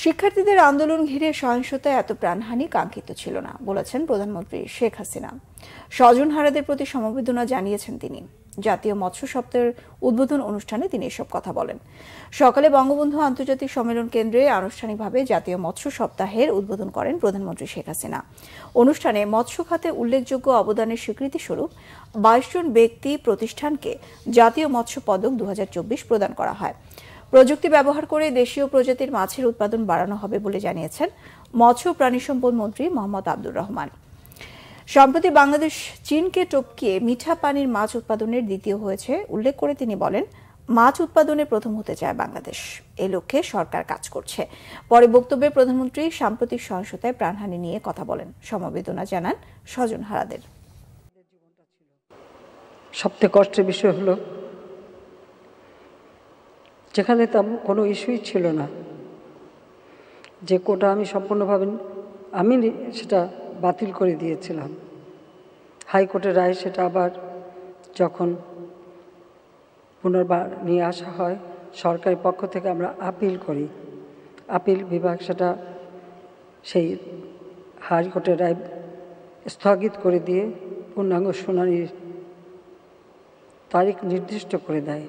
শিক্ষার্থীদের আন্দোলন ঘিরে সহিংসতায় এত প্রাণহানি কাঙ্ক্ষিত ছিল না বলেছেন প্রধানমন্ত্রী শেখ হাসিনা স্বজনহারাদের প্রতি সমবেদনা জানিয়েছেন তিনি জাতীয় মৎস্য সপ্তাহের উদ্বোধন অনুষ্ঠানে তিনি এসব কথা বলেন সকালে বঙ্গবন্ধু আন্তর্জাতিক সম্মেলন কেন্দ্রে আনুষ্ঠানিকভাবে জাতীয় মৎস্য সপ্তাহের উদ্বোধন করেন প্রধানমন্ত্রী শেখ হাসিনা অনুষ্ঠানে মৎস্য খাতে উল্লেখযোগ্য অবদানের স্বীকৃতিস্বরূপ বাইশ জন ব্যক্তি প্রতিষ্ঠানকে জাতীয় মৎস্য পদক দু প্রদান করা হয় প্রযুক্তি ব্যবহার করে দেশীয় প্রজাতির মাছের উৎপাদন বাড়ানো হবে বলে জানিয়েছেন মৎস্য প্রাণী সম্পদ মন্ত্রী মোহাম্মদ আব্দুর রহমান সম্প্রতি বাংলাদেশ চীনকে টপকিয়ে মিঠা পানির মাছ উৎপাদনের দ্বিতীয় হয়েছে উল্লেখ করে তিনি বলেন মাছ উৎপাদনে প্রথম হতে চায় বাংলাদেশ এ লক্ষ্যে সরকার কাজ করছে পরে বক্তব্যে প্রধানমন্ত্রী সাম্প্রতিক সহিংসতায় প্রাণহানি নিয়ে কথা বলেন সমবেদনা জানান স্বজন হারাদের সবচেয়ে কষ্টের বিষয় হলো যেখানে কোনো ইস্যুই ছিল না যে কোটা আমি সম্পূর্ণভাবে আমি সেটা বাতিল করে দিয়েছিলাম হাইকোর্টের রায় সেটা আবার যখন পুনর্বার নিয়ে আসা হয় সরকারের পক্ষ থেকে আমরা আপিল করি আপিল বিভাগ সেটা সেই হাইকোর্টের রায় স্থগিত করে দিয়ে পূর্ণাঙ্গ শুনানির তারিখ নির্দিষ্ট করে দেয়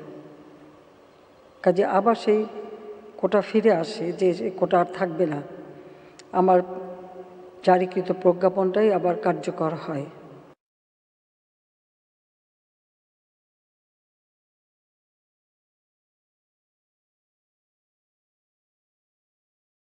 কাজে আবার সেই কোটা ফিরে আসে যে কোটা আর থাকবে না আমার জারিকৃত প্রজ্ঞাপনটাই আবার কার্যকর হয়